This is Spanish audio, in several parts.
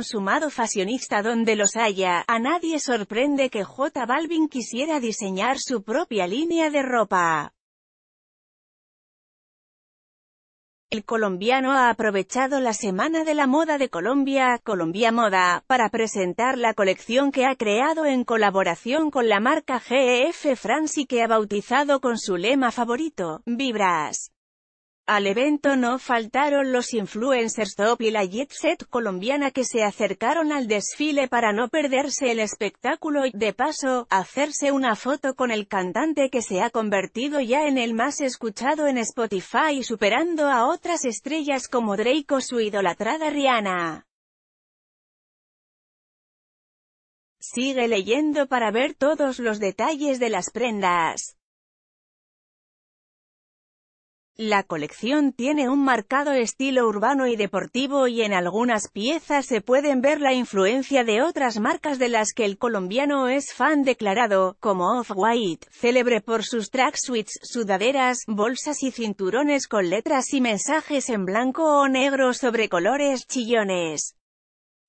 consumado fashionista donde los haya, a nadie sorprende que J Balvin quisiera diseñar su propia línea de ropa. El colombiano ha aprovechado la Semana de la Moda de Colombia, Colombia Moda, para presentar la colección que ha creado en colaboración con la marca GEF France que ha bautizado con su lema favorito, Vibras. Al evento no faltaron los influencers top y la jet set colombiana que se acercaron al desfile para no perderse el espectáculo y, de paso, hacerse una foto con el cantante que se ha convertido ya en el más escuchado en Spotify superando a otras estrellas como Drake o su idolatrada Rihanna. Sigue leyendo para ver todos los detalles de las prendas. La colección tiene un marcado estilo urbano y deportivo y en algunas piezas se pueden ver la influencia de otras marcas de las que el colombiano es fan declarado, como Off-White, célebre por sus tracksuits, sudaderas, bolsas y cinturones con letras y mensajes en blanco o negro sobre colores chillones.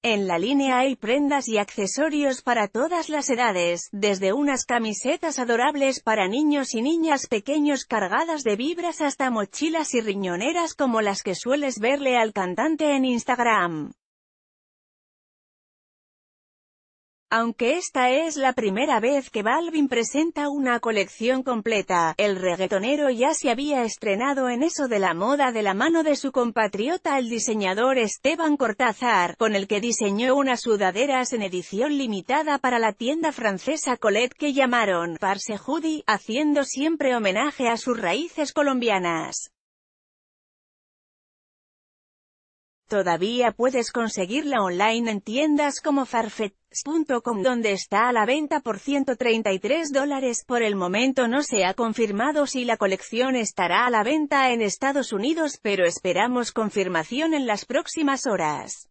En la línea hay prendas y accesorios para todas las edades, desde unas camisetas adorables para niños y niñas pequeños cargadas de vibras hasta mochilas y riñoneras como las que sueles verle al cantante en Instagram. Aunque esta es la primera vez que Balvin presenta una colección completa, el reggaetonero ya se había estrenado en eso de la moda de la mano de su compatriota el diseñador Esteban Cortázar, con el que diseñó unas sudaderas en edición limitada para la tienda francesa Colette que llamaron Parse Judy, haciendo siempre homenaje a sus raíces colombianas. Todavía puedes conseguirla online en tiendas como Farfetch.com donde está a la venta por 133 dólares. Por el momento no se ha confirmado si la colección estará a la venta en Estados Unidos pero esperamos confirmación en las próximas horas.